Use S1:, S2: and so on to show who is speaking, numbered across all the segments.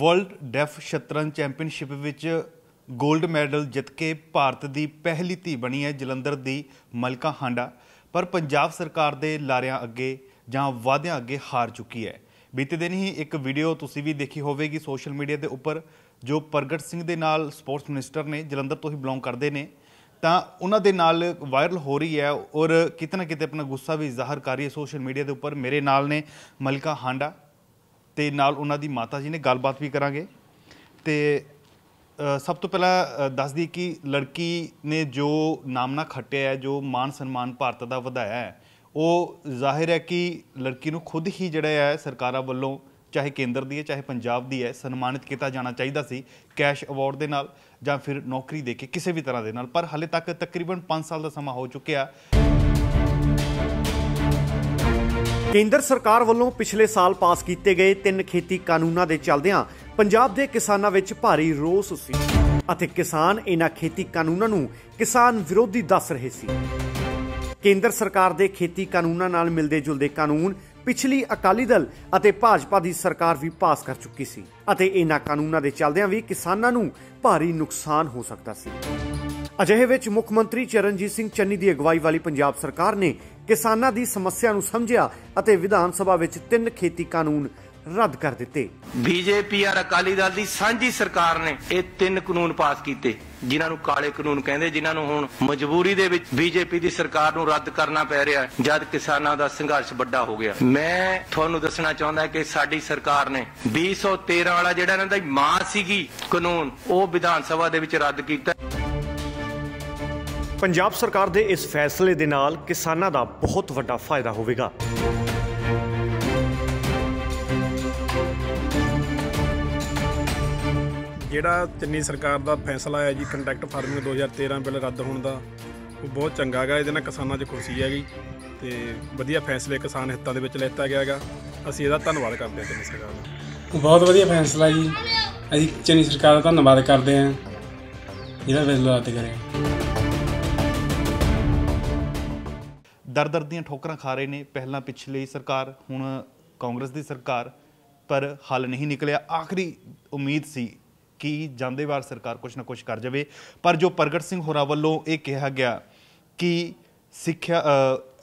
S1: world deaf ਸ਼ਤਰੰਜ championship ਵਿੱਚ 골ਡ ਮੈਡਲ ਜਿੱਤ ਕੇ ਭਾਰਤ ਦੀ ਪਹਿਲੀ ਧੀ ਬਣੀ ਹੈ ਜਲੰਧਰ ਦੀ ਮਲਕਾ ਹਾਂਡਾ ਪਰ ਪੰਜਾਬ ਸਰਕਾਰ ਦੇ ਲਾਰਿਆਂ ਅੱਗੇ ਜਾਂ ਵਾਅਦਿਆਂ ਅੱਗੇ ਹਾਰ ਚੁੱਕੀ ਹੈ ਬੀਤੇ ਦਿਨ ਹੀ ਇੱਕ ਵੀਡੀਓ ਤੁਸੀਂ ਵੀ ਦੇਖੀ ਹੋਵੇਗੀ ਸੋਸ਼ਲ ਮੀਡੀਆ ਦੇ ਉੱਪਰ ਜੋ ਪ੍ਰਗਟ ਸਿੰਘ ਦੇ ਨਾਲ ਸਪੋਰਟਸ ਮਿਨਿਸਟਰ ਨੇ ਜਲੰਧਰ ਤੋਂ ਹੀ ਬਿਲੋਂਗ ਕਰਦੇ ਨੇ ਤਾਂ ਉਹਨਾਂ ਦੇ ਨਾਲ ਵਾਇਰਲ ਹੋ ਰਹੀ ਹੈ ਔਰ ਕਿਤਨਾ ਕਿਤੇ ਆਪਣਾ ਗੁੱਸਾ ਵੀ ਜ਼ਾਹਰ ਕਰ ਰਹੀ ਹੈ ਸੋਸ਼ਲ ਮੀਡੀਆ ਦੇ ਉੱਪਰ ਮੇਰੇ ਨਾਲ ਨੇ ਮਲਕਾ ਹਾਂਡਾ ਤੇ ਨਾਲ ਉਹਨਾਂ ਦੀ ਮਾਤਾ ਜੀ ਨੇ ਗੱਲਬਾਤ ਵੀ ਕਰਾਂਗੇ ਤੇ ਸਭ ਤੋਂ ਪਹਿਲਾਂ ਦੱਸਦੀ ਕਿ ਲੜਕੀ ਨੇ ਜੋ ਨਾਮਨਾ ਖੱਟਿਆ ਹੈ ਜੋ ਮਾਨ ਸਨਮਾਨ ਭਾਰਤ ਦਾ ਵਧਾਇਆ ਹੈ ਉਹ ਜ਼ਾਹਿਰ ਹੈ ਕਿ ਲੜਕੀ ਨੂੰ ਖੁਦ ਹੀ ਜਿਹੜਾ ਹੈ ਸਰਕਾਰਾਂ ਵੱਲੋਂ ਚਾਹੇ ਕੇਂਦਰ ਦੀ ਹੈ ਚਾਹੇ ਪੰਜਾਬ ਦੀ ਹੈ ਸਨਮਾਨਿਤ ਕੀਤਾ ਜਾਣਾ ਚਾਹੀਦਾ ਸੀ ਕੈਸ਼ ਅਵਾਰਡ ਦੇ ਨਾਲ ਜਾਂ ਫਿਰ ਨੌਕਰੀ ਦੇ ਕੇ ਕਿਸੇ ਵੀ ਤਰ੍ਹਾਂ ਦੇ ਨਾਲ ਪਰ ਹਾਲੇ ਤੱਕ ਤਕਰੀਬਨ 5 ਸਾਲ ਦਾ ਸਮਾਂ ਹੋ ਚੁੱਕਿਆ ਕੇਂਦਰ ਸਰਕਾਰ ਵੱਲੋਂ ਪਿਛਲੇ ਸਾਲ ਪਾਸ ਕੀਤੇ ਗਏ ਤਿੰਨ ਖੇਤੀ ਕਾਨੂੰਨਾਂ ਦੇ ਚੱਲਦਿਆਂ ਪੰਜਾਬ ਦੇ ਕਿਸਾਨਾਂ ਵਿੱਚ ਭਾਰੀ ਰੋਸ ਸੀ ਅਤੇ ਕਿਸਾਨ ਇਹਨਾਂ ਖੇਤੀ ਕਾਨੂੰਨਾਂ ਨੂੰ ਕਿਸਾਨ ਵਿਰੋਧੀ ਦੱਸ ਰਹੇ ਸੀ ਕੇਂਦਰ ਸਰਕਾਰ ਦੇ ਖੇਤੀ ਕਾਨੂੰਨਾਂ ਨਾਲ ਮਿਲਦੇ ਜੁਲਦੇ ਕਾਨੂੰਨ ਪਿਛਲੀ ਅਕਾਲੀ ਦਲ ਅਤੇ ਭਾਜਪਾ ਦੀ ਸਰਕਾਰ ਵੀ ਪਾਸ ਕਰ ਚੁੱਕੀ ਸੀ ਅਤੇ ਇਹਨਾਂ ਕਾਨੂੰਨਾਂ ਦੇ ਚੱਲਦਿਆਂ ਵੀ ਕਿਸਾਨਾਂ ਨੂੰ ਭਾਰੀ ਨੁਕਸਾਨ ਹੋ ਸਕਦਾ ਸੀ ਅਜਿਹੇ ਵਿੱਚ ਮੁੱਖ ਮੰਤਰੀ ਚਰਨਜੀਤ ਸਿੰਘ ਚੰਨੀ ਦੀ ਅਗਵਾਈ ਵਾਲੀ ਪੰਜਾਬ ਸਰਕਾਰ ਨੇ ਕਿਸਾਨਾਂ ਦੀ ਸਮੱਸਿਆ ਨੂੰ ਸਮਝਿਆ ਅਤੇ ਵਿਧਾਨ ਸਭਾ ਵਿੱਚ ਤਿੰਨ ਖੇਤੀ ਕਾਨੂੰਨ ਰੱਦ ਕਰ ਦਿੱਤੇ ਬੀਜੇਪੀ ਔਰ ਅਕਾਲੀ ਦਲ ਦੀ ਸਾਂਝੀ ਸਰਕਾਰ ਨੇ ਇਹ ਤਿੰਨ ਕਾਨੂੰਨ ਪਾਸ ਕੀਤੇ ਜਿਨ੍ਹਾਂ ਨੂੰ ਕਾਲੇ ਕਾਨੂੰਨ ਕਹਿੰਦੇ ਜਿਨ੍ਹਾਂ ਨੂੰ ਹੁਣ ਮਜਬੂਰੀ ਦੇ ਵਿੱਚ ਬੀਜੇਪੀ ਦੀ ਸਰਕਾਰ ਨੂੰ ਰੱਦ ਕਰਨਾ ਪੈ ਰਿਹਾ ਜਦ ਕਿਸਾਨਾਂ ਦਾ ਸੰਘਰਸ਼ ਵੱਡਾ ਹੋ ਗਿਆ ਮੈਂ ਤੁਹਾਨੂੰ ਦੱਸਣਾ ਚਾਹੁੰਦਾ ਕਿ ਸਾਡੀ ਸਰਕਾਰ ਨੇ 213 ਵਾਲਾ ਜਿਹੜਾ ਇਹਨਾਂ ਦਾ ਮਾਂ ਸੀਗੀ ਕਾਨੂੰਨ ਉਹ ਵਿਧਾਨ ਸਭਾ ਦੇ ਵਿੱਚ ਰੱਦ ਕੀਤਾ ਪੰਜਾਬ ਸਰਕਾਰ ਦੇ ਇਸ ਫੈਸਲੇ ਦੇ ਨਾਲ ਕਿਸਾਨਾਂ ਦਾ ਬਹੁਤ ਵੱਡਾ ਫਾਇਦਾ ਹੋਵੇਗਾ ਜਿਹੜਾ ਚੰਨੀ ਸਰਕਾਰ ਦਾ ਫੈਸਲਾ ਆਇਆ ਜੀ ਕੰਟਰੈਕਟ ਫਾਰਮਿੰਗ 2013 ਬਿੱਲ ਰੱਦ ਹੋਣ ਦਾ ਉਹ ਬਹੁਤ ਚੰਗਾ ਹੈ ਇਹਦੇ ਨਾਲ ਕਿਸਾਨਾਂ 'ਚ ਖੁਸ਼ੀ ਹੈਗੀ ਤੇ ਵਧੀਆ ਫੈਸਲੇ ਕਿਸਾਨ ਹਿੱਤਾਂ ਦੇ ਵਿੱਚ ਲੈਤਾ ਗਿਆ ਹੈਗਾ ਅਸੀਂ ਇਹਦਾ ਧੰਨਵਾਦ ਕਰਦੇ ਹਾਂ ਚੰਨੀ ਸਰਕਾਰ ਦਾ ਬਹੁਤ ਵਧੀਆ ਫੈਸਲਾ ਜੀ ਅਸੀਂ ਚੰਨੀ ਸਰਕਾਰ ਦਾ ਧੰਨਵਾਦ ਕਰਦੇ ਹਾਂ ਜਿਹੜਾ ਬਿੱਲ ਰੱਦ ਕਰਿਆ ਦਰ ਦਰ ਦੀਆਂ ਠੋਕਰਾਂ ਖਾ ਰਹੇ ਨੇ ਪਹਿਲਾਂ ਪਿਛਲੀ ਸਰਕਾਰ ਹੁਣ ਕਾਂਗਰਸ ਦੀ ਸਰਕਾਰ ਪਰ ਹੱਲ ਨਹੀਂ ਨਿਕਲਿਆ ਆਖਰੀ ਉਮੀਦ ਸੀ ਕਿ ਜਾਂਦੇ ਵਾਰ ਸਰਕਾਰ ਕੁਝ ਨਾ ਕੁਝ ਕਰ ਜਾਵੇ ਪਰ ਜੋ ਪ੍ਰਗਟ ਸਿੰਘ ਹੋਰਾ ਵੱਲੋਂ ਇਹ ਕਿਹਾ ਗਿਆ ਕਿ ਸਿੱਖਿਆ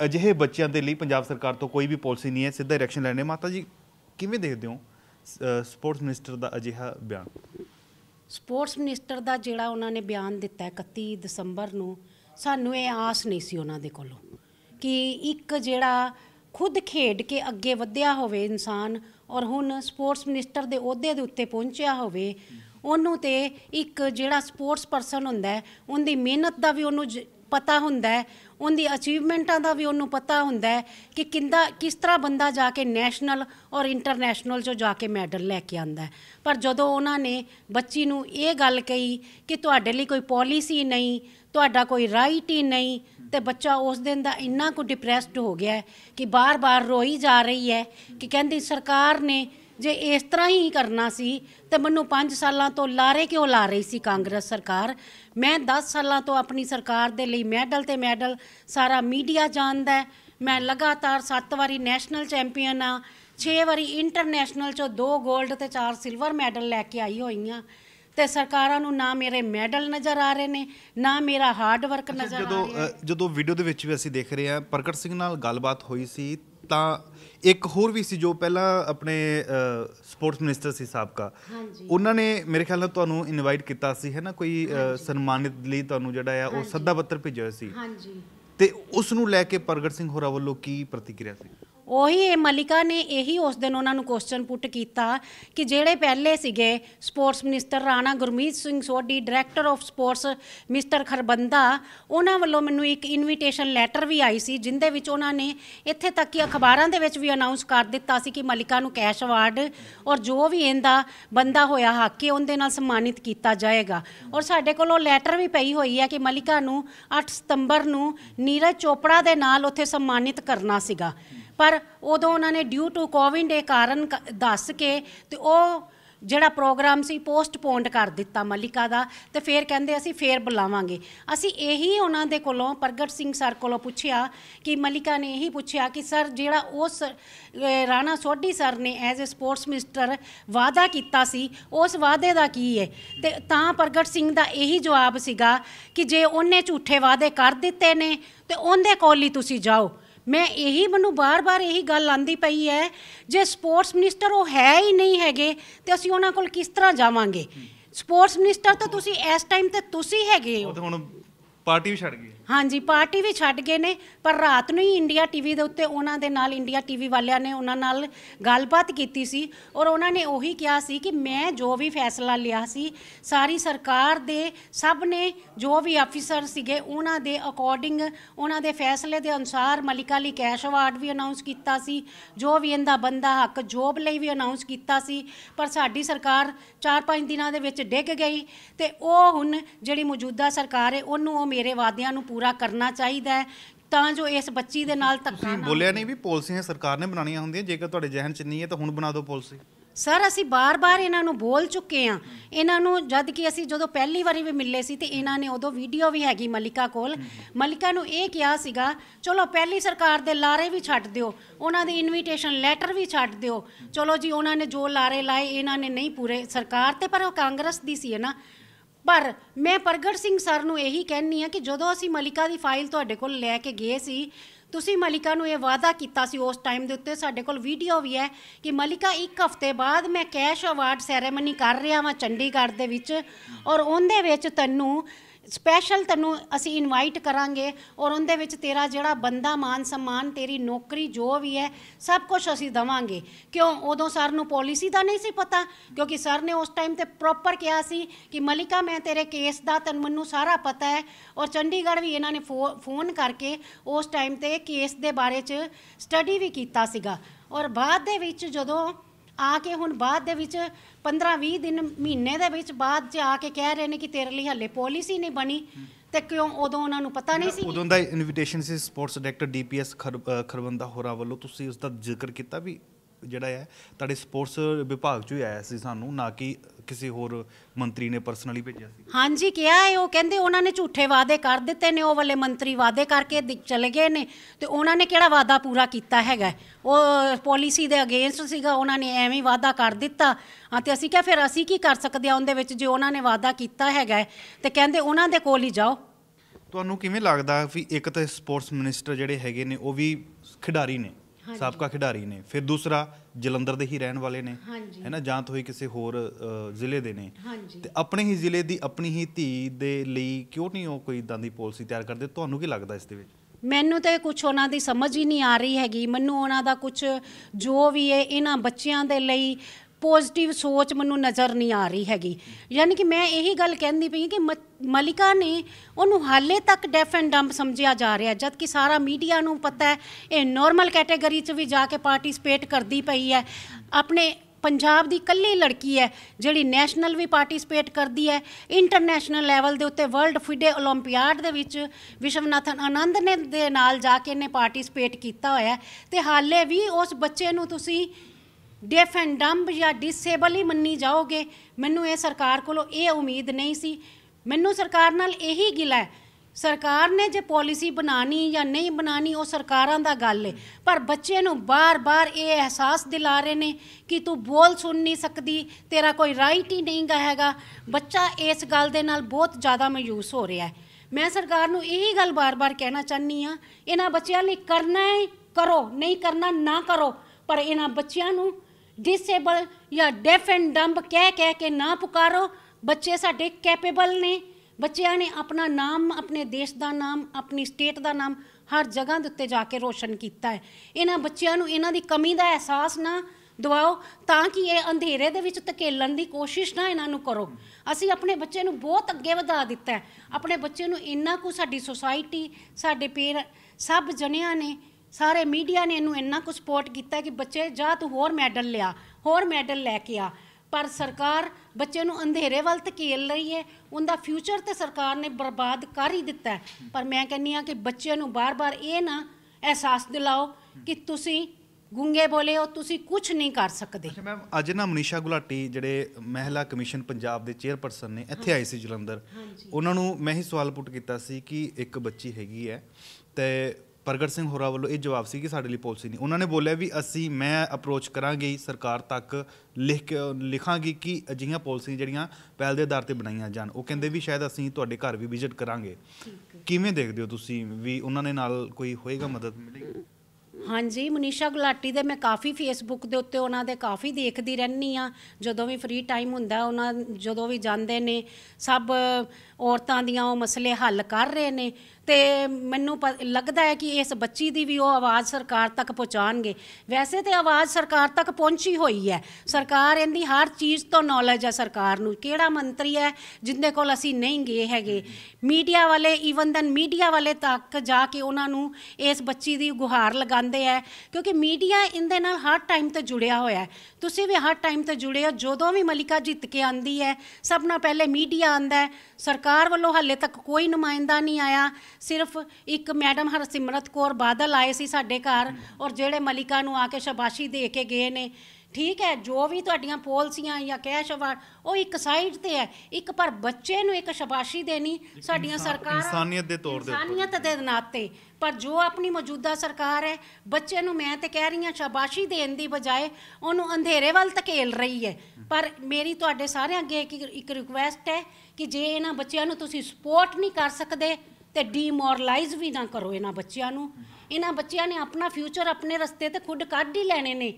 S1: ਅਜਿਹੇ ਬੱਚਿਆਂ ਦੇ ਲਈ ਪੰਜਾਬ ਸਰਕਾਰ ਤੋਂ ਕੋਈ ਵੀ ਪਾਲਿਸੀ ਨਹੀਂ ਹੈ ਸਿੱਧਾ ਇਲੈਕਸ਼ਨ ਲੈਣੇ ਮਾਤਾ ਜੀ ਕਿਵੇਂ ਦੇਖਦੇ ਹੋ ਸਪੋਰਟਸ ਮਿਨਿਸਟਰ ਦਾ ਅਜਿਹਾ ਬਿਆਨ
S2: ਸਪੋਰਟਸ ਮਿਨਿਸਟਰ ਦਾ ਜਿਹੜਾ ਉਹਨਾਂ ਨੇ ਬਿਆਨ ਦਿੱਤਾ 31 ਦਸੰਬਰ ਨੂੰ ਸਾਨੂੰ ਇਹ ਆਸ ਨਹੀਂ ਸੀ ਉਹਨਾਂ ਦੇ ਕੋਲੋਂ ਕਿ ਇੱਕ ਜਿਹੜਾ ਖੁਦ ਖੇਡ ਕੇ ਅੱਗੇ ਵਧਿਆ ਹੋਵੇ ਇਨਸਾਨ ਔਰ ਹੁਣ ਸਪੋਰਟਸ ਮਿਨਿਸਟਰ ਦੇ ਅਹੁਦੇ ਦੇ ਉੱਤੇ ਪਹੁੰਚਿਆ ਹੋਵੇ ਉਹਨੂੰ ਤੇ ਇੱਕ ਜਿਹੜਾ ਸਪੋਰਟਸ ਪਰਸਨ ਹੁੰਦਾ ਉਹਦੀ ਮਿਹਨਤ ਦਾ ਵੀ ਉਹਨੂੰ ਪਤਾ ਹੁੰਦਾ ਹੈ ਉਹਦੀ ਅਚੀਵਮੈਂਟਾਂ ਦਾ ਵੀ ਉਹਨੂੰ ਪਤਾ ਹੁੰਦਾ ਹੈ ਕਿ ਕਿੰਦਾ ਕਿਸ ਤਰ੍ਹਾਂ ਬੰਦਾ ਜਾ ਕੇ ਨੈਸ਼ਨਲ ਔਰ ਇੰਟਰਨੈਸ਼ਨਲ ਜੋ ਜਾ ਕੇ ਮੈਡਲ ਲੈ ਕੇ ਆਂਦਾ ਪਰ ਜਦੋਂ ਉਹਨਾਂ ਨੇ ਬੱਚੀ ਨੂੰ ਇਹ ਗੱਲ ਕਹੀ ਕਿ ਤੁਹਾਡੇ ਲਈ ਕੋਈ ਪਾਲਿਸੀ ਨਹੀਂ ਤੁਹਾਡਾ ਕੋਈ ਰਾਈਟ ਹੀ ਨਹੀਂ ਤੇ ਬੱਚਾ ਉਸ ਦਿਨ ਦਾ ਇੰਨਾ ਕੁ ਡਿਪਰੈਸਡ ਹੋ ਗਿਆ ਕਿ ਬਾਰ-ਬਾਰ ਰੋਈ ਜਾ ਰਹੀ ਹੈ ਕਿ ਕਹਿੰਦੀ ਸਰਕਾਰ ਨੇ ਜੇ ਇਸ ਤਰ੍ਹਾਂ ਹੀ ਕਰਨਾ ਸੀ ਤੇ ਮੈਨੂੰ 5 ਸਾਲਾਂ ਤੋਂ ਲਾਰੇ ਕਿਉਂ ਲਾ ਰਹੀ ਸੀ ਕਾਂਗਰਸ ਸਰਕਾਰ ਮੈਂ 10 ਸਾਲਾਂ ਤੋਂ ਆਪਣੀ ਸਰਕਾਰ ਦੇ ਲਈ ਮੈਡਲ ਤੇ ਮੈਡਲ ਸਾਰਾ ਮੀਡੀਆ ਜਾਣਦਾ ਹੈ ਮੈਂ ਲਗਾਤਾਰ 7 ਵਾਰੀ ਨੈਸ਼ਨਲ ਚੈਂਪੀਅਨ ਆ 6 ਵਾਰੀ ਇੰਟਰਨੈਸ਼ਨਲ ਚੋਂ 2 골ਡ ਤੇ 4 ਸਿਲਵਰ ਮੈਡਲ ਲੈ ਕੇ ਆਈ ਹੋਈ ਆ ਤੇ ਸਰਕਾਰਾਂ ਨੂੰ ਨਾ ਮੇਰੇ ਮੈਡਲ ਨਜ਼ਰ ਆ ਰਹੇ ਨੇ ਨਾ ਮੇਰਾ ਹਾਰਡ ਵਰਕ ਨਜ਼ਰ ਆ ਰਿਹਾ ਜਦੋਂ
S1: ਜਦੋਂ ਵੀਡੀਓ ਦੇ ਵਿੱਚ ਵੀ ਅਸੀਂ ਦੇਖ ਰਹੇ ਹਾਂ ਪ੍ਰਗਟ ਸਿੰਘ ਨਾਲ ਗੱਲਬਾਤ ਹੋਈ ਸੀ ਤਾਂ ਇੱਕ ਹੋਰ ਵੀ ਸੀ ਜੋ ਪਹਿਲਾਂ ਆਪਣੇ ਸਪੋਰਟਸ ਮਿਨਿਸਟਰ ਸੀ ਸਾਬਕਾ ਉਹਨਾਂ ਨੇ ਮੇਰੇ ਖਿਆਲ ਨਾਲ ਤੁਹਾਨੂੰ ਇਨਵਾਈਟ ਕੀਤਾ ਸੀ ਹੈ ਨਾ ਕੋਈ ਸਨਮਾਨਿਤ ਲਈ ਤੁਹਾਨੂੰ ਜਿਹੜਾ ਆ ਉਹ ਸੱਦਾ ਪੱਤਰ ਭੇਜਿਆ ਸੀ ਹਾਂਜੀ ਤੇ ਉਸ ਨੂੰ ਲੈ ਕੇ ਪ੍ਰਗਟ ਸਿੰਘ ਹੋਰਾਂ ਵੱਲੋਂ ਕੀ ਪ੍ਰਤੀਕਿਰਿਆ ਸੀ
S2: ਉਹੀ ਇਹ ਮਲਿਕਾ ਨੇ ਇਹੀ ਉਸ ਦਿਨ ਉਹਨਾਂ ਨੂੰ ਕੁਐਸਚਨ ਪੁੱਟ ਕੀਤਾ ਕਿ ਜਿਹੜੇ ਪਹਿਲੇ ਸੀਗੇ sports minister Rana Gurmeet Singh Sodhi director of sports mister Kharbanda ਉਹਨਾਂ ਵੱਲੋਂ ਮੈਨੂੰ ਇੱਕ ਇਨਵੀਟੇਸ਼ਨ ਲੈਟਰ ਵੀ ਆਈ ਸੀ ਜਿੰਦੇ ਵਿੱਚ ਉਹਨਾਂ ਨੇ ਇੱਥੇ ਤੱਕ ਕਿ ਅਖਬਾਰਾਂ ਦੇ ਵਿੱਚ ਵੀ ਅਨਾਉਂਸ ਕਰ ਦਿੱਤਾ ਸੀ ਕਿ ਮਲਿਕਾ ਨੂੰ ਕੈਸ਼ ਅਵਾਰਡ ਔਰ ਜੋ ਵੀ ਇਹਦਾ ਬੰਦਾ ਹੋਇਆ ਹਾਕੀ ਉਹਦੇ ਨਾਲ ਸਨਮਾਨਿਤ ਕੀਤਾ ਜਾਏਗਾ ਔਰ ਸਾਡੇ ਕੋਲ ਉਹ ਲੈਟਰ ਵੀ ਪਈ ਹੋਈ ਹੈ ਕਿ ਮਲਿਕਾ ਨੂੰ 8 ਸਤੰਬਰ ਨੂੰ ਨੀਰਜ ਚੋਪੜਾ ਦੇ ਨਾਲ ਉੱਥੇ ਸਨਮਾਨਿਤ ਕਰਨਾ ਸੀਗਾ ਪਰ ਉਦੋਂ ਉਹਨਾਂ ਨੇ ਡਿਊ ਟੂ ਕੋਵਿਡ ਦੇ ਕਾਰਨ ਦੱਸ ਕੇ ਤੇ ਉਹ ਜਿਹੜਾ ਪ੍ਰੋਗਰਾਮ ਸੀ ਪੋਸਟਪੋਨਡ ਕਰ ਦਿੱਤਾ ਮਲਿਕਾ ਦਾ ਤੇ ਫੇਰ ਕਹਿੰਦੇ ਅਸੀਂ ਫੇਰ ਬੁਲਾਵਾਂਗੇ ਅਸੀਂ ਇਹੀ ਉਹਨਾਂ ਦੇ ਕੋਲੋਂ ਪ੍ਰਗਟ ਸਿੰਘ ਸਰ ਕੋਲੋਂ ਪੁੱਛਿਆ ਕਿ ਮਲਿਕਾ ਨੇ ਇਹੀ ਪੁੱਛਿਆ ਕਿ ਸਰ ਜਿਹੜਾ ਉਸ ਰਾਣਾ ਸੋਢੀ ਸਰ ਨੇ ਐਜ਼ ਅ ਸਪੋਰਟਸ ਮਿਨਿਸਟਰ ਵਾਅਦਾ ਕੀਤਾ ਸੀ ਉਸ ਵਾਅਦੇ ਦਾ ਕੀ ਹੈ ਤੇ ਤਾਂ ਪ੍ਰਗਟ ਸਿੰਘ ਦਾ ਇਹੀ ਜਵਾਬ ਸੀਗਾ ਕਿ ਜੇ ਉਹਨੇ ਝੂਠੇ ਵਾਅਦੇ ਕਰ ਦਿੱਤੇ ਨੇ ਤੇ ਉਹਦੇ ਕੋਲ ਹੀ ਤੁਸੀਂ ਜਾਓ ਮੈਂ ਇਹੀ ਮੈਨੂੰ ਬਾਰ-ਬਾਰ ਇਹੀ ਗੱਲ ਆਂਦੀ ਪਈ ਹੈ ਜੇ ਸਪੋਰਟਸ ਮਿਨਿਸਟਰ ਉਹ ਹੈ ਹੀ ਨਹੀਂ ਹੈਗੇ ਤੇ ਅਸੀਂ ਉਹਨਾਂ ਕੋਲ ਕਿਸ ਤਰ੍ਹਾਂ ਜਾਵਾਂਗੇ ਸਪੋਰਟਸ ਮਿਨਿਸਟਰ ਤਾਂ ਤੁਸੀਂ ਇਸ ਟਾਈਮ ਤੇ ਤੁਸੀਂ ਹੈਗੇ ਹੋ ਉਹ ਤਾਂ ਹੁਣ ਪਾਰਟੀ ਵੀ ਛੱਡ ਗਏ ਹਾਂਜੀ ਪਾਰਟੀ ਵੀ ਛੱਡ ਗਏ ਨੇ ਪਰ ਰਾਤ ਨੂੰ ਹੀ ਇੰਡੀਆ ਟੀਵੀ ਦੇ ਉੱਤੇ ਉਹਨਾਂ ਦੇ ਨਾਲ ਇੰਡੀਆ ਟੀਵੀ ਵਾਲਿਆਂ ਨੇ ਉਹਨਾਂ ਨਾਲ ਗੱਲਬਾਤ ਕੀਤੀ ਸੀ ਔਰ ਉਹਨਾਂ ਨੇ ਉਹੀ ਕਿਹਾ ਸੀ ਕਿ ਮੈਂ ਜੋ ਵੀ ਫੈਸਲਾ ਲਿਆ ਸੀ ਸਾਰੀ ਸਰਕਾਰ ਦੇ ਸਭ ਨੇ ਜੋ ਵੀ ਅਫੀਸਰ ਸੀਗੇ ਉਹਨਾਂ ਦੇ ਅਕੋਰਡਿੰਗ ਉਹਨਾਂ ਦੇ ਫੈਸਲੇ ਦੇ ਅਨੁਸਾਰ ਮਲਿਕਾ ਲਈ ਕੈਸ਼ ਅਵਾਰਡ ਵੀ ਅਨਾਉਂਸ ਕੀਤਾ ਸੀ ਜੋ ਵੀ ਇਹਦਾ ਬੰਦਾ ਹੱਕ ਜੋਬ ਲਈ ਵੀ ਅਨਾਉਂਸ ਕੀਤਾ ਸੀ ਪਰ ਸਾਡੀ ਸਰਕਾਰ 4-5 ਦਿਨਾਂ ਦੇ ਵਿੱਚ ਡਿੱਗ ਗਈ ਤੇ ਉਹ ਹੁਣ ਜਿਹੜੀ ਮੌਜੂਦਾ ਸਰਕਾਰ ਹੈ ਉਹਨੂੰ ਉਹ ਮੇਰੇ ਵਾਅਦਿਆਂ ਨੂੰ ਪੂਰਾ ਕਰਨਾ ਚਾਹੀਦਾ ਹੈ ਤਾਂ ਜੋ ਇਸ ਬੱਚੀ ਦੇ ਨਾਲ ਧੱਕਾ ਨਾ ਬੋਲਿਆ
S1: ਨਹੀਂ ਵੀ ਪਾਲਿਸੀਆਂ ਸਰਕਾਰ ਨੇ ਬਣਾਉਣੀਆਂ ਹੁੰਦੀਆਂ ਜੇਕਰ ਤੁਹਾਡੇ ਜ਼ਿਹਨ 'ਚ ਨਹੀਂ ਹੈ ਤਾਂ ਹੁਣ ਬਣਾ ਦਿਓ ਪਾਲਿਸੀ
S2: ਸਰ ਅਸੀਂ ਬਾਰ-ਬਾਰ ਇਹਨਾਂ ਨੂੰ ਬੋਲ ਚੁੱਕੇ ਆ ਇਹਨਾਂ ਨੂੰ ਜਦ ਕਿ ਅਸੀਂ ਜਦੋਂ ਪਹਿਲੀ ਵਾਰੀ ਵੀ ਮਿਲੇ ਸੀ ਤੇ ਇਹਨਾਂ ਨੇ ਉਦੋਂ ਵੀਡੀਓ ਵੀ ਹੈਗੀ ਮਲਿਕਾ ਕੋਲ ਮਲਿਕਾ ਨੂੰ ਇਹ ਕਿਹਾ ਸੀਗਾ ਚਲੋ ਪਹਿਲੀ ਸਰਕਾਰ ਦੇ ਲਾਰੇ ਵੀ ਛੱਡ ਦਿਓ ਉਹਨਾਂ ਦੇ ਇਨਵੀਟੇਸ਼ਨ ਲੈਟਰ ਵੀ ਛੱਡ ਦਿਓ ਚਲੋ ਜੀ ਉਹਨਾਂ ਨੇ ਜੋ ਲਾਰੇ ਲਾਏ ਇਹਨਾਂ ਨੇ ਨਹੀਂ ਪੂਰੇ ਸਰਕਾਰ ਤੇ ਪਰ ਉਹ ਕਾਂਗਰਸ ਦੀ ਸੀ ਹੈ ਨਾ ਪਰ ਮੈਂ ਪ੍ਰਗਟ ਸਿੰਘ ਸਰ ਨੂੰ ਇਹੀ ਕਹਿਣੀ ਆ ਕਿ ਜਦੋਂ ਅਸੀਂ ਮਲਿਕਾ ਦੀ ਫਾਈਲ ਤੁਹਾਡੇ ਕੋਲ ਲੈ ਕੇ ਗਏ ਸੀ ਤੁਸੀਂ ਮਲਿਕਾ ਨੂੰ ਇਹ ਵਾਅਦਾ ਕੀਤਾ ਸੀ ਉਸ ਟਾਈਮ ਦੇ ਉੱਤੇ ਸਾਡੇ ਕੋਲ ਵੀਡੀਓ ਵੀ ਹੈ ਕਿ ਮਲਿਕਾ ਇੱਕ ਹਫ਼ਤੇ ਬਾਅਦ ਮੈਂ ਕੈਸ਼ ਅਵਾਰਡ ਸੈਰੇਮਨੀ ਕਰ ਰਿਹਾ ਹਾਂ ਚੰਡੀਗੜ੍ਹ ਦੇ ਵਿੱਚ ਔਰ ਉਹਦੇ ਵਿੱਚ ਤੈਨੂੰ ਸਪੈਸ਼ਲ ਤੈਨੂੰ ਅਸੀਂ ਇਨਵਾਈਟ ਕਰਾਂਗੇ ਔਰ ਉਹਦੇ ਵਿੱਚ ਤੇਰਾ ਜਿਹੜਾ ਬੰਦਾ ਮਾਨ ਸਨਮਾਨ ਤੇਰੀ ਨੌਕਰੀ ਜੋ ਵੀ ਹੈ ਸਭ ਕੁਝ ਅਸੀਂ ਦਵਾਂਗੇ ਕਿਉਂ ਉਦੋਂ ਸਰ ਨੂੰ ਪਾਲਿਸੀ ਦਾ ਨਹੀਂ ਸੀ ਪਤਾ ਕਿਉਂਕਿ ਸਰ ਨੇ ਉਸ ਟਾਈਮ ਤੇ ਪ੍ਰੋਪਰ ਕਿਹਾ ਸੀ ਕਿ ਮਲਿਕਾ ਮੈਂ ਤੇਰੇ ਕੇਸ ਦਾ ਤਨ ਮੈਨੂੰ ਸਾਰਾ ਪਤਾ ਹੈ ਔਰ ਚੰਡੀਗੜ੍ਹ ਵੀ ਇਹਨਾਂ ਨੇ ਫੋਨ ਕਰਕੇ ਉਸ ਟਾਈਮ ਤੇ ਕੇਸ ਦੇ ਬਾਰੇ ਚ ਸਟੱਡੀ ਵੀ ਕੀਤਾ ਸੀਗਾ ਔਰ ਬਾਅਦ ਦੇ ਵਿੱਚ ਜਦੋਂ ਆ ਕੇ ਹੁਣ ਬਾਅਦ ਦੇ ਵਿੱਚ 15-20 ਦਿਨ ਮਹੀਨੇ ਦੇ ਵਿੱਚ ਬਾਅਦ 'ਚ ਆ ਕੇ ਕਹਿ ਰਹੇ ਨੇ ਕਿ ਤੇਰੇ ਲਈ ਹੱਲੇ ਪਾਲਿਸੀ ਨਹੀਂ ਬਣੀ ਤੇ ਕਿਉਂ ਉਦੋਂ ਉਹਨਾਂ ਨੂੰ ਪਤਾ ਨਹੀਂ ਸੀ ਉਦੋਂ
S1: ਦਾ ਇਨਵੀਟੇਸ਼ਨ ਸੀ ਸਪੋਰਟਸ ਡਾਇਰੈਕਟਰ ਡੀਪੀਐਸ ਖਰਬੰਦਾ ਹੋਰਾ ਵੱਲੋਂ ਤੁਸੀਂ ਉਸ ਦਾ ਜ਼ਿਕਰ ਕੀਤਾ ਵੀ ਜਿਹੜਾ ਹੈ ਤੁਹਾਡੇ ਸਪੋਰਟਸ ਵਿਭਾਗ ਚੋਂ ਆਇਆ ਸੀ ਸਾਨੂੰ ਨਾ ਕਿ ਕਿਸੇ ਹੋਰ ਮੰਤਰੀ ਨੇ ਪਰਸਨਲੀ ਭੇਜਿਆ ਸੀ
S2: ਹਾਂਜੀ ਕਿਹਾ ਹੈ ਉਹ ਕਹਿੰਦੇ ਉਹਨਾਂ ਨੇ ਝੂਠੇ ਵਾਅਦੇ ਕਰ ਦਿੱਤੇ ਨੇ ਉਹ ਵਾਲੇ ਮੰਤਰੀ ਵਾਅਦੇ ਕਰਕੇ ਚਲੇ ਗਏ ਨੇ ਤੇ ਉਹਨਾਂ ਨੇ ਕਿਹੜਾ ਵਾਅਦਾ ਪੂਰਾ ਕੀਤਾ ਹੈਗਾ ਉਹ ਪਾਲਿਸੀ ਦੇ ਅਗੇਂਸਟ ਸੀਗਾ ਉਹਨਾਂ ਨੇ ਐਵੇਂ ਵਾਅਦਾ ਕਰ ਦਿੱਤਾ ਤੇ ਅਸੀਂ ਕਿਹਾ ਫਿਰ ਅਸੀਂ ਕੀ ਕਰ ਸਕਦੇ ਆ ਉਹਦੇ ਵਿੱਚ ਜੇ ਉਹਨਾਂ ਨੇ ਵਾਅਦਾ ਕੀਤਾ ਹੈਗਾ ਤੇ ਕਹਿੰਦੇ ਉਹਨਾਂ ਦੇ ਕੋਲ ਹੀ ਜਾਓ
S1: ਤੁਹਾਨੂੰ ਕਿਵੇਂ ਲੱਗਦਾ ਵੀ ਇੱਕ ਤਾਂ ਸਪੋਰਟਸ ਮਿਨਿਸਟਰ ਜਿਹੜੇ ਹੈਗੇ ਨੇ ਉਹ ਵੀ ਖਿਡਾਰੀ ਨੇ ਸਾਬਕਾ ਖਿਡਾਰੀ ਨੇ ਫਿਰ ਦੂਸਰਾ ਜਲੰਧਰ ਦੇ ਹੀ ਰਹਿਣ ਵਾਲੇ ਨੇ ਹੈ ਨਾ ਜਾਂ ਤੋਂ ਹੀ ਕਿਸੇ ਹੋਰ ਜ਼ਿਲ੍ਹੇ ਦੇ ਨੇ ਤੇ ਆਪਣੇ ਹੀ ਜ਼ਿਲ੍ਹੇ ਦੀ ਆਪਣੀ ਹੀ ਧੀ ਦੇ ਲਈ ਕਿਉਂ ਨਹੀਂ ਉਹ ਕੋਈ ਇਦਾਂ ਦੀ ਪਾਲਿਸੀ ਤਿਆਰ ਕਰਦੇ ਤੁਹਾਨੂੰ ਕੀ ਲੱਗਦਾ ਇਸ ਦੇ ਵਿੱਚ
S2: ਮੈਨੂੰ ਤਾਂ ਕੁਝ ਉਹਨਾਂ ਦੀ ਸਮਝ ਹੀ ਨਹੀਂ ਆ ਰਹੀ ਹੈਗੀ ਮੈਨੂੰ ਉਹਨਾਂ ਦਾ ਕੁਝ ਜੋ ਵੀ ਹੈ ਇਹਨਾਂ ਬੱਚਿਆਂ ਦੇ ਲਈ ਪੋਜ਼ਿਟਿਵ ਸੋਚ ਮੈਨੂੰ ਨਜ਼ਰ ਨਹੀਂ ਆ ਰਹੀ ਹੈਗੀ ਯਾਨੀ ਕਿ ਮੈਂ ਇਹੀ ਗੱਲ ਕਹਿੰਦੀ ਪਈ ਕਿ ਮਲਿਕਾ ਨੇ ਉਹਨੂੰ ਹਾਲੇ ਤੱਕ ਡੈਫ ਐਂਡ ਡੰਬ ਸਮਝਿਆ ਜਾ ਰਿਹਾ ਜਦ ਕਿ ਸਾਰਾ ਮੀਡੀਆ ਨੂੰ ਪਤਾ ਹੈ ਇਹ ਨਾਰਮਲ ਕੈਟਾਗਰੀ 'ਚ ਵੀ ਜਾ ਕੇ ਪਾਰਟਿਸਪੇਟ ਕਰਦੀ ਪਈ ਹੈ ਆਪਣੇ ਪੰਜਾਬ ਦੀ ਇਕੱਲੀ ਲੜਕੀ ਹੈ ਜਿਹੜੀ ਨੈਸ਼ਨਲ ਵੀ ਪਾਰਟਿਸਪੇਟ ਕਰਦੀ ਹੈ ਇੰਟਰਨੈਸ਼ਨਲ ਲੈਵਲ ਦੇ ਉੱਤੇ ਵਰਲਡ ਫਿਡੇ 올림픽ਿਆਡ ਦੇ ਵਿੱਚ ਵਿਸ਼ਵਨਾਥਨ ਆਨੰਦ ਨੇ ਦੇ ਨਾਲ ਜਾ ਕੇ ਨੇ ਪਾਰਟਿਸਪੇਟ ਕੀਤਾ ਹੋਇਆ ਤੇ ਹਾਲੇ ਵੀ ਉਸ ਬੱਚੇ ਨੂੰ ਤੁਸੀਂ ਡੈਫ ਐਂਡ ਡੰਬ ਜਾਂ ਡਿਸੇਬਲ ਹੀ ਮੰਨੀ ਜਾਓਗੇ ਮੈਨੂੰ ਇਹ ਸਰਕਾਰ ਕੋਲੋਂ ਇਹ ਉਮੀਦ ਨਹੀਂ ਸੀ ਮੈਨੂੰ ਸਰਕਾਰ ਨਾਲ ਇਹੀ ਗਿਲਾ ਹੈ ਸਰਕਾਰ ਨੇ ਜੇ ਪਾਲਿਸੀ ਬਣਾਣੀ ਜਾਂ ਨਹੀਂ ਬਣਾਣੀ ਉਹ ਸਰਕਾਰਾਂ ਦਾ ਗੱਲ ਹੈ ਪਰ ਬੱਚੇ ਨੂੰ ਬਾਰ-ਬਾਰ ਇਹ ਅਹਿਸਾਸ ਦਿਲਾ ਰਹੇ ਨੇ ਕਿ ਤੂੰ ਬੋਲ ਸੁਣ ਨਹੀਂ ਸਕਦੀ ਤੇਰਾ ਕੋਈ ਰਾਈਟ ਹੀ ਨਹੀਂ ਹੈਗਾ ਬੱਚਾ ਇਸ ਗੱਲ ਦੇ ਨਾਲ ਬਹੁਤ ਜ਼ਿਆਦਾ ਮਯੂਸ ਹੋ ਰਿਹਾ ਹੈ ਮੈਂ ਸਰਕਾਰ ਨੂੰ ਇਹੀ ਗੱਲ ਬਾਰ-ਬਾਰ ਕਹਿਣਾ ਚਾਹਨੀ ਆ ਇਹਨਾਂ ਬੱਚਿਆਂ ਲਈ ਕਰਨਾ ਹੈ ਕਰੋ ਨਹੀਂ ਕਰਨਾ ਨਾ ਕਰੋ ਪਰ ਇਹਨਾਂ ਬੱਚਿਆਂ ਨੂੰ ਡਿਸੇਬਲ ਜਾਂ ਡੈਫ ਐਂਡ ਡੰਬ ਕਹਿ ਕਹਿ ਕੇ ਨਾ ਪੁਕਾਰੋ ਬੱਚੇ ਸਾਡੇ ਕੈਪੇਬਲ ਨੇ ਬੱਚਿਆਂ ਨੇ ਆਪਣਾ ਨਾਮ ਆਪਣੇ ਦੇਸ਼ ਦਾ ਨਾਮ ਆਪਣੀ ਸਟੇਟ ਦਾ ਨਾਮ ਹਰ ਜਗ੍ਹਾ ਦੇ ਉੱਤੇ ਜਾ ਕੇ ਰੋਸ਼ਨ ਕੀਤਾ ਹੈ ਇਹਨਾਂ ਬੱਚਿਆਂ ਨੂੰ ਇਹਨਾਂ ਦੀ ਕਮੀ ਦਾ ਅਹਿਸਾਸ ਨਾ ਦਵਾਓ ਤਾਂ ਕਿ ਇਹ ਅੰਧੇਰੇ ਦੇ ਵਿੱਚ ਧਕੇਲਣ ਦੀ ਕੋਸ਼ਿਸ਼ ਨਾ ਇਹਨਾਂ ਨੂੰ ਕਰੋ ਅਸੀਂ ਆਪਣੇ ਬੱਚੇ ਨੂੰ ਬਹੁਤ ਅੱਗੇ ਵਧਾ ਦਿੱਤਾ ਹੈ ਆਪਣੇ ਬੱਚੇ ਨੂੰ ਇੰਨਾ ਕੁ ਸਾਡੀ ਸੋਸਾਇਟੀ ਸਾਡੇ ਪੇਰ ਸਭ ਜਣਿਆਂ ਨੇ ਸਾਰੇ ਮੀਡੀਆ ਨੇ ਇਹਨੂੰ ਇੰਨਾ ਕੁ ਸਪੋਰਟ ਕੀਤਾ ਕਿ ਬੱਚੇ ਜਾ ਤੂੰ ਹੋਰ ਮੈਡਲ ਲਿਆ ਹੋਰ ਮੈਡਲ ਲੈ ਕੇ ਆ ਪਰ ਸਰਕਾਰ ਬੱਚੇ ਨੂੰ ਅੰਧੇਰੇ ਵੱਲ ਧਕੇਲ ਰਹੀ ਹੈ ਉਹਦਾ ਫਿਊਚਰ ਤੇ ਸਰਕਾਰ ਨੇ ਬਰਬਾਦ ਕਰ ਹੀ ਦਿੱਤਾ ਪਰ ਮੈਂ ਕਹਿੰਨੀ ਆ ਕਿ ਬੱਚੇ ਨੂੰ ਬਾਰ-ਬਾਰ ਇਹ ਨਾ ਅਹਿਸਾਸ ਦਿਲਾਓ ਕਿ ਤੁਸੀਂ ਗੁੰਗੇ ਬੋਲੇ ਹੋ ਤੁਸੀਂ ਕੁਝ ਨਹੀਂ ਕਰ ਸਕਦੇ ਅੱਛਾ ਮੈਮ
S1: ਅੱਜ ਨਾ ਮਨੀਸ਼ਾ ਗੁਲਾਟੀ ਜਿਹੜੇ ਮਹਿਲਾ ਕਮਿਸ਼ਨ ਪੰਜਾਬ ਦੇ ਚੇਅਰਪਰਸਨ ਨੇ ਇੱਥੇ ਆਏ ਸੀ ਜਲੰਧਰ ਉਹਨਾਂ ਨੂੰ ਮੈਂ ਹੀ ਸਵਾਲ ਪੁੱਟ ਕੀਤਾ ਸੀ ਕਿ ਇੱਕ ਬੱਚੀ ਹੈਗੀ ਹੈ ਤੇ ਪ੍ਰਗਟ ਸਿੰਘ ਹੋਰਾ ਵੱਲੋਂ ਇਹ ਜਵਾਬ ਸੀ ਕਿ ਸਾਡੇ ਲਈ ਪਾਲਿਸੀ ਨਹੀਂ ਉਹਨਾਂ ਨੇ ਬੋਲਿਆ ਵੀ ਅਸੀਂ ਮੈਂ ਅਪਰੋਚ ਕਰਾਂਗੇ ਸਰਕਾਰ ਤੱਕ ਲਿਖ ਕੇ ਲਿਖਾਂਗੇ ਕਿ ਅਜਿਹੀਆਂ ਪਾਲਿਸੀ ਜਿਹੜੀਆਂ ਪਹਿਲ ਦੇ ਆਧਾਰ ਤੇ ਬਣਾਈਆਂ ਜਾਣ ਉਹ ਕਹਿੰਦੇ ਵੀ ਸ਼ਾਇਦ ਅਸੀਂ ਤੁਹਾਡੇ ਘਰ ਵੀ ਵਿਜ਼ਿਟ ਕਰਾਂਗੇ ਕਿਵੇਂ ਦੇਖਦੇ ਹੋ ਤੁਸੀਂ ਵੀ ਉਹਨਾਂ ਨੇ ਨਾਲ ਕੋਈ ਹੋਏਗਾ ਮਦਦ ਮਿਲੇਗੀ
S2: ਹਾਂਜੀ ਮਨੀਸ਼ਾ ਗੁਲਾਟੀ ਦੇ ਮੈਂ ਕਾਫੀ ਫੇਸਬੁੱਕ ਦੇ ਉੱਤੇ ਉਹਨਾਂ ਦੇ ਕਾਫੀ ਦੇਖਦੀ ਰਹਿੰਨੀ ਆ ਜਦੋਂ ਵੀ ਫ੍ਰੀ ਟਾਈਮ ਹੁੰਦਾ ਉਹਨਾਂ ਜਦੋਂ ਵੀ ਜਾਂਦੇ ਨੇ ਸਭ ਔਰਤਾਂ ਦੀਆਂ ਉਹ ਮਸਲੇ ਹੱਲ ਕਰ ਰਹੇ ਨੇ ਤੇ ਮੈਨੂੰ ਲੱਗਦਾ ਹੈ ਕਿ ਇਸ ਬੱਚੀ ਦੀ ਵੀ ਉਹ ਆਵਾਜ਼ ਸਰਕਾਰ ਤੱਕ ਪਹੁੰਚਾਣਗੇ ਵੈਸੇ ਤੇ ਆਵਾਜ਼ ਸਰਕਾਰ ਤੱਕ ਪਹੁੰਚੀ ਹੋਈ ਹੈ ਸਰਕਾਰ ਇਹਦੀ ਹਰ ਚੀਜ਼ ਤੋਂ ਨੌਲੇਜ ਹੈ ਸਰਕਾਰ ਨੂੰ ਕਿਹੜਾ ਮੰਤਰੀ ਹੈ ਜਿੰਦੇ ਕੋਲ ਅਸੀਂ ਨਹੀਂ ਗਏ ਹੈਗੇ ਮੀਡੀਆ ਵਾਲੇ ਈਵਨ ਦਨ ਮੀਡੀਆ ਵਾਲੇ ਤੱਕ ਜਾ ਕੇ ਉਹਨਾਂ ਨੂੰ ਇਸ ਬੱਚੀ ਦੀ ਗੁਹਾਰ ਲਗਾਉਂਦੇ ਆ ਕਿਉਂਕਿ ਮੀਡੀਆ ਇਹਦੇ ਨਾਲ ਹਰ ਟਾਈਮ ਤੇ ਜੁੜਿਆ ਹੋਇਆ ਤੁਸੀਂ ਵੀ ਹਰ ਟਾਈਮ ਤੇ ਜੁੜੇ ਹੋ ਜਦੋਂ ਵੀ ਮਲਿਕਾ ਜਿੱਤ ਕੇ ਆਂਦੀ ਹੈ ਸਭ ਨਾਲ ਪਹਿਲੇ ਮੀਡੀਆ ਆਂਦਾ ਹੈ ਸਰਕਾਰ ਸਰਕਾਰ ਵੱਲੋਂ ਹਾਲੇ ਤੱਕ ਕੋਈ ਨੁਮਾਇੰਦਾ ਨਹੀਂ ਆਇਆ ਸਿਰਫ ਇੱਕ ਮੈਡਮ ਹਰਸਿਮਰਤ ਕੌਰ ਬਾਦਲ ਆਏ ਸੀ ਸਾਡੇ ਘਰ ਔਰ ਜਿਹੜੇ ਮਲਿਕਾ ਨੂੰ ਆ ਕੇ ਸ਼ਾਬਾਸ਼ੀ ਦੇ ਕੇ ਗਏ ਨੇ ਠੀਕ ਹੈ ਜੋ ਵੀ ਤੁਹਾਡੀਆਂ ਪਾਲਿਸੀਆਂ ਜਾਂ ਕੈਸ਼ ਅਵਾਰਡ ਉਹ ਇੱਕ ਸਾਈਡ ਤੇ ਹੈ ਇੱਕ ਪਰ ਬੱਚੇ ਨੂੰ ਇੱਕ ਸ਼ਾਬਾਸ਼ੀ ਦੇਣੀ ਸਾਡੀਆਂ ਸਰਕਾਰਾਂ ਇਨਸਾਨੀਅਤ ਦੇ ਤੌਰ ਦੇ ਇਨਸਾਨੀਅਤ ਦੇ ਨਾਤੇ ਪਰ ਜੋ ਆਪਣੀ ਮੌਜੂਦਾ ਸਰਕਾਰ ਹੈ ਬੱਚੇ ਨੂੰ ਮੈਂ ਤੇ ਕਹਿ ਰਹੀ ਹਾਂ ਸ਼ਾਬਾਸ਼ੀ ਦੇਣ ਦੀ ਬਜਾਏ ਉਹਨੂੰ ਅੰਧੇਰੇ ਵੱਲ ਧਕੇਲ ਰਹੀ ਹੈ ਪਰ ਮੇਰੀ ਤੁਹਾਡੇ ਸਾਰਿਆਂ ਅੱਗੇ ਇੱਕ ਰਿਕੁਐਸਟ ਹੈ ਕਿ ਜੇ ਇਹਨਾਂ ਬੱਚਿਆਂ ਨੂੰ ਤੁਸੀਂ ਸਪੋਰਟ ਨਹੀਂ ਕਰ ਸਕਦੇ ਤੇ ਡੀਮੋਰਲਾਈਜ਼ ਵੀ ਨਾ ਕਰੋ ਇਹਨਾਂ ਬੱਚਿਆਂ ਨੂੰ ਇਹਨਾਂ ਬੱਚਿਆਂ ਨੇ ਆਪਣਾ ਫਿਊਚਰ ਆਪਣੇ ਰਸਤੇ ਤੇ ਖੁਦ ਕੱਢ ਹੀ ਲੈਣੇ ਨੇ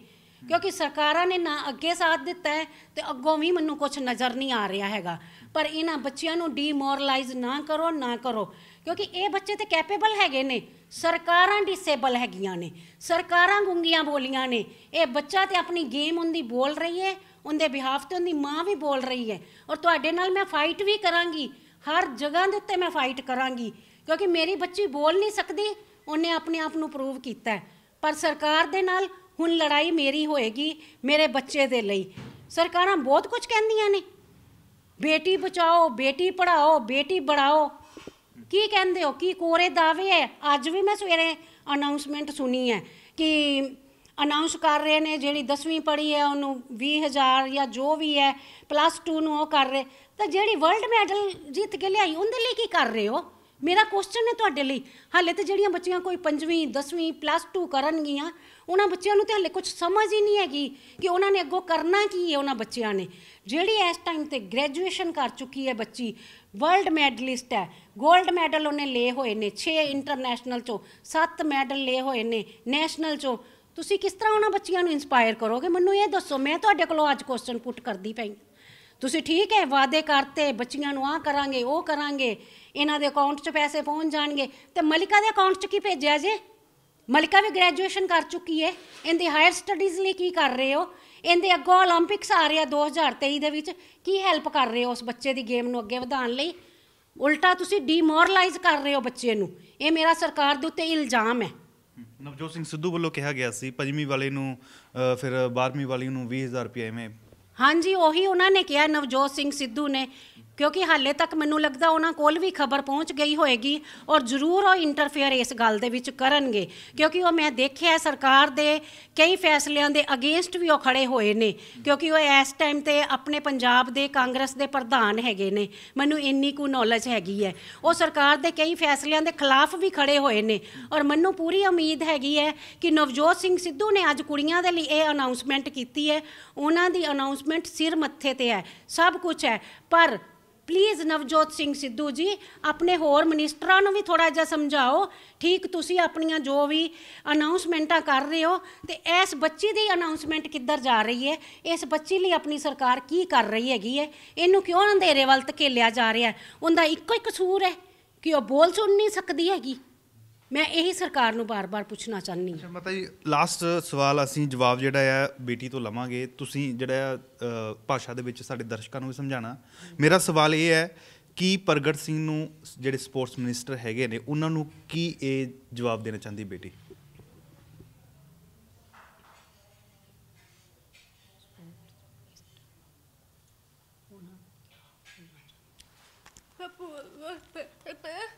S2: ਕਿਉਂਕਿ ਸਰਕਾਰਾਂ ਨੇ ਨਾ ਅੱਗੇ ਸਾਥ ਦਿੱਤਾ ਹੈ ਤੇ ਅੱਗੋਂ ਵੀ ਮੈਨੂੰ ਕੁਝ ਨਜ਼ਰ ਨਹੀਂ ਆ ਰਿਹਾ ਹੈਗਾ ਪਰ ਇਹਨਾਂ ਬੱਚਿਆਂ ਨੂੰ ਡੀਮੋਰਲਾਈਜ਼ ਨਾ ਕਰੋ ਨਾ ਕਰੋ ਕਿਉਂਕਿ ਇਹ ਬੱਚੇ ਤੇ ਕੈਪੇਬਲ ਹੈਗੇ ਨੇ ਸਰਕਾਰਾਂ ਡਿਸੇਬਲ ਹੈਗੀਆਂ ਨੇ ਸਰਕਾਰਾਂ ਗੁੰਗੀਆਂ ਬੋਲੀਆਂ ਨੇ ਇਹ ਬੱਚਾ ਤੇ ਆਪਣੀ ਗੇਮ ਉਹਦੀ ਬੋਲ ਰਹੀ ਹੈ ਉਹਦੇ ਬਿਹਾਫ ਤੇ ਉਹਦੀ ਮਾਂ ਵੀ ਬੋਲ ਰਹੀ ਹੈ ਔਰ ਤੁਹਾਡੇ ਨਾਲ ਮੈਂ ਫਾਈਟ ਵੀ ਕਰਾਂਗੀ ਹਰ ਜਗ੍ਹਾ ਦੇ ਉੱਤੇ ਮੈਂ ਫਾਈਟ ਕਰਾਂਗੀ ਕਿਉਂਕਿ ਮੇਰੀ ਬੱਚੀ ਬੋਲ ਨਹੀਂ ਸਕਦੀ ਉਹਨੇ ਆਪਣੇ ਆਪ ਨੂੰ ਪ੍ਰੂਵ ਕੀਤਾ ਪਰ ਸਰਕਾਰ ਦੇ ਨਾਲ ਹੁਣ ਲੜਾਈ ਮੇਰੀ ਹੋਏਗੀ ਮੇਰੇ ਬੱਚੇ ਦੇ ਲਈ ਸਰਕਾਰਾਂ ਬਹੁਤ ਕੁਝ ਕਹਿੰਦੀਆਂ ਨੇ ਬੇਟੀ ਬਚਾਓ ਬੇਟੀ ਪੜਾਓ ਬੇਟੀ ਬੜਾਓ ਕੀ ਕਹਿੰਦੇ ਹੋ ਕੀ ਕੋਰੇ ਦਾਅਵੇ ਹੈ ਅੱਜ ਵੀ ਮੈਂ ਸਵੇਰੇ ਅਨਾਉਂਸਮੈਂਟ ਸੁਣੀ ਹੈ ਕਿ ਅਨਾਉਂਸ ਕਰ ਰਹੇ ਨੇ ਜਿਹੜੀ 10ਵੀਂ ਪੜ੍ਹੀ ਹੈ ਉਹਨੂੰ 20000 ਜਾਂ ਜੋ ਵੀ ਹੈ ਪਲੱਸ 2 ਨੂੰ ਉਹ ਕਰ ਰਹੇ ਤਾਂ ਜਿਹੜੀ ਵਰਲਡ ਮੈਡਲ ਜਿੱਤ ਕੇ ਲਿਆਈ ਉਹਦੇ ਲਈ ਕੀ ਕਰ ਰਹੇ ਹੋ ਮੇਰਾ ਕੁਐਸਚਨ ਹੈ ਤੁਹਾਡੇ ਲਈ ਹਾਲੇ ਤੇ ਜਿਹੜੀਆਂ ਬੱਚੀਆਂ ਕੋਈ 5ਵੀਂ 10ਵੀਂ ਪਲੱਸ 2 ਕਰਨਗੀਆਂ ਉਹਨਾਂ ਬੱਚਿਆਂ ਨੂੰ ਤੇ ਹਾਲੇ ਕੁਝ ਸਮਝ ਹੀ ਨਹੀਂ ਹੈਗੀ ਕਿ ਉਹਨਾਂ ਨੇ ਅੱਗੋਂ ਕਰਨਾ ਕੀ ਹੈ ਉਹਨਾਂ ਬੱਚਿਆਂ ਨੇ ਜਿਹੜੀ ਇਸ ਟਾਈਮ ਤੇ ਗ੍ਰੈਜੂਏਸ਼ਨ ਕਰ ਚੁੱਕੀ ਹੈ ਬੱਚੀ ਵਰਲਡ ਮੈਡਲਿਸਟ ਹੈ 골ਡ ਮੈਡਲ ਉਹਨੇ ਲਏ ਹੋਏ ਨੇ 6 ਇੰਟਰਨੈਸ਼ਨਲ ਚੋਂ 7 ਮੈਡਲ ਲਏ ਹੋਏ ਨੇ ਨੈਸ਼ਨਲ ਚੋਂ ਤੁਸੀਂ ਕਿਸ ਤਰ੍ਹਾਂ ਉਹਨਾਂ ਬੱਚਿਆਂ ਨੂੰ ਇਨਸਪਾਇਰ ਕਰੋਗੇ ਮੈਨੂੰ ਇਹ ਦੱਸੋ ਮੈਂ ਤੁਹਾਡੇ ਕੋਲੋਂ ਅੱਜ ਕੁਐਸਚਨ ਪੁੱਟ ਕਰਦੀ ਪਈ ਤੁਸੀਂ ਠੀਕ ਹੈ ਵਾਅਦੇ ਕਰਤੇ ਬੱਚੀਆਂ ਨੂੰ ਆ ਕਰਾਂਗੇ ਉਹ ਕਰਾਂਗੇ ਇਹਨਾਂ ਦੇ ਅਕਾਊਂਟ 'ਚ ਪੈਸੇ ਪਹੁੰਚ ਜਾਣਗੇ ਤੇ ਮਲਿਕਾ ਦੇ ਅਕਾਊਂਟ 'ਚ ਕੀ ਭੇਜਿਆ ਜੇ ਮਲਿਕਾ ਵੀ ਗ੍ਰੈਜੂਏਸ਼ਨ ਕਰ ਚੁੱਕੀ ਏ ਇਹਦੀ ਹਾਇਰ ਸਟੱਡੀਜ਼ ਲਈ ਕੀ ਕਰ ਰਹੇ ਹੋ ਇਹਦੇ ਅੱਗੋਂ 올림픽ਸ ਆ ਰਿਹਾ 2023 ਦੇ ਵਿੱਚ ਕੀ ਹੈਲਪ ਕਰ ਰਹੇ ਹੋ ਉਸ ਬੱਚੇ ਦੀ ਗੇਮ ਨੂੰ ਅੱਗੇ ਵਧਾਉਣ ਲਈ ਉਲਟਾ ਤੁਸੀਂ ਡੀਮੋਰਲਾਈਜ਼ ਕਰ ਰਹੇ ਹੋ ਬੱਚੇ ਨੂੰ ਇਹ ਮੇਰਾ ਸਰਕਾਰ ਦੇ ਉੱਤੇ ਇਲਜ਼ਾਮ ਹੈ
S1: ਨਵਜੋਤ ਸਿੰਘ ਸਿੱਧੂ ਵੱਲੋਂ ਕਿਹਾ ਗਿਆ ਸੀ ਪੰਜਵੀਂ ਵਾਲੇ ਨੂੰ ਫਿਰ 12ਵੀਂ ਵਾਲੀ ਨੂੰ 20000 ਰੁਪਏ ਐਵੇਂ
S2: ਹਾਂਜੀ ਉਹੀ ਉਹਨਾਂ ਨੇ ਕਿਹਾ ਨਵਜੋਤ ਸਿੰਘ ਸਿੱਧੂ ਨੇ ਕਿਉਂਕਿ ਹਾਲੇ ਤੱਕ ਮੈਨੂੰ ਲੱਗਦਾ ਉਹਨਾਂ ਕੋਲ ਵੀ ਖਬਰ ਪਹੁੰਚ ਗਈ ਹੋਏਗੀ ਔਰ ਜ਼ਰੂਰ ਉਹ ਇੰਟਰਫੇਅਰ ਇਸ ਗੱਲ ਦੇ ਵਿੱਚ ਕਰਨਗੇ ਕਿਉਂਕਿ ਉਹ ਮੈਂ ਦੇਖਿਆ ਸਰਕਾਰ ਦੇ ਕਈ ਫੈਸਲਿਆਂ ਦੇ ਅਗੇਂਸਟ ਵੀ ਉਹ ਖੜੇ ਹੋਏ ਨੇ ਕਿਉਂਕਿ ਉਹ ਇਸ ਟਾਈਮ ਤੇ ਆਪਣੇ ਪੰਜਾਬ ਦੇ ਕਾਂਗਰਸ ਦੇ ਪ੍ਰਧਾਨ ਹੈਗੇ ਨੇ ਮੈਨੂੰ ਇੰਨੀ ਕੁ ਨੌਲੇਜ ਹੈਗੀ ਹੈ ਉਹ ਸਰਕਾਰ ਦੇ ਕਈ ਫੈਸਲਿਆਂ ਦੇ ਖਿਲਾਫ ਵੀ ਖੜੇ ਹੋਏ ਨੇ ਔਰ ਮੈਨੂੰ ਪੂਰੀ ਉਮੀਦ ਹੈਗੀ ਹੈ ਕਿ ਨਵਜੋਤ ਸਿੰਘ ਸਿੱਧੂ ਨੇ ਅੱਜ ਕੁੜੀਆਂ ਦੇ ਲਈ ਇਹ ਅਨਾਉਂਸਮੈਂਟ ਕੀਤੀ ਹੈ ਉਹਨਾਂ ਦੀ ਅਨਾਉਂਸਮੈਂਟ ਸਿਰ ਮੱਥੇ ਤੇ ਹੈ ਸਭ ਕੁਝ ਹੈ ਪਰ ਪਲੀਜ਼ ਨਵਜੋਤ ਸਿੰਘ ਸਿੱਧੂ ਜੀ ਆਪਣੇ ਹੋਰ ਮਿਨਿਸਟਰਾਂ ਨੂੰ ਵੀ ਥੋੜਾ ਜਿਹਾ ਸਮਝਾਓ ਠੀਕ ਤੁਸੀਂ ਆਪਣੀਆਂ ਜੋ ਵੀ ਅਨਾਉਂਸਮੈਂਟਾਂ ਕਰ ਰਹੇ ਹੋ ਤੇ ਇਸ ਬੱਚੀ ਦੀ ਅਨਾਉਂਸਮੈਂਟ ਕਿੱਧਰ ਜਾ ਰਹੀ ਹੈ ਇਸ ਬੱਚੀ ਲਈ ਆਪਣੀ ਸਰਕਾਰ ਕੀ ਕਰ ਰਹੀ ਹੈਗੀ ਹੈ ਇਹਨੂੰ ਕਿਉਂ ਅੰਧੇਰੇ ਵੱਲ ਧਕੇਲਿਆ ਜਾ ਰਿਹਾ ਹੈ ਉਹਦਾ ਇੱਕੋ ਹੀ ਕਸੂਰ ਹੈ ਕਿ ਉਹ ਬੋਲ ਸੁਣ ਨਹੀਂ ਸਕਦੀ ਹੈਗੀ ਮੈਂ ਇਹੀ ਸਰਕਾਰ ਨੂੰ ਬਾਰ-ਬਾਰ ਪੁੱਛਣਾ ਚਾਹਨੀ ਹਾਂ ਮਤਾ ਜੀ
S1: ਲਾਸਟ ਸਵਾਲ ਅਸੀਂ ਜਵਾਬ ਜਿਹੜਾ ਆ ਬੇਟੀ ਤੋਂ ਲਵਾਂਗੇ ਤੁਸੀਂ ਜਿਹੜਾ ਭਾਸ਼ਾ ਦੇ ਵਿੱਚ ਸਾਡੇ ਦਰਸ਼ਕਾਂ ਨੂੰ ਵੀ ਸਮਝਾਣਾ ਮੇਰਾ ਸਵਾਲ ਇਹ ਹੈ ਕੀ ਪ੍ਰਗਟ ਸਿੰਘ ਨੂੰ ਜਿਹੜੇ ਸਪੋਰਟਸ ਮਿਨਿਸਟਰ ਹੈਗੇ ਨੇ ਉਹਨਾਂ ਨੂੰ ਕੀ ਇਹ ਜਵਾਬ ਦੇਣਾ ਚਾਹੁੰਦੀ ਬੇਟੀ
S2: Papa, Papa, ਤੇ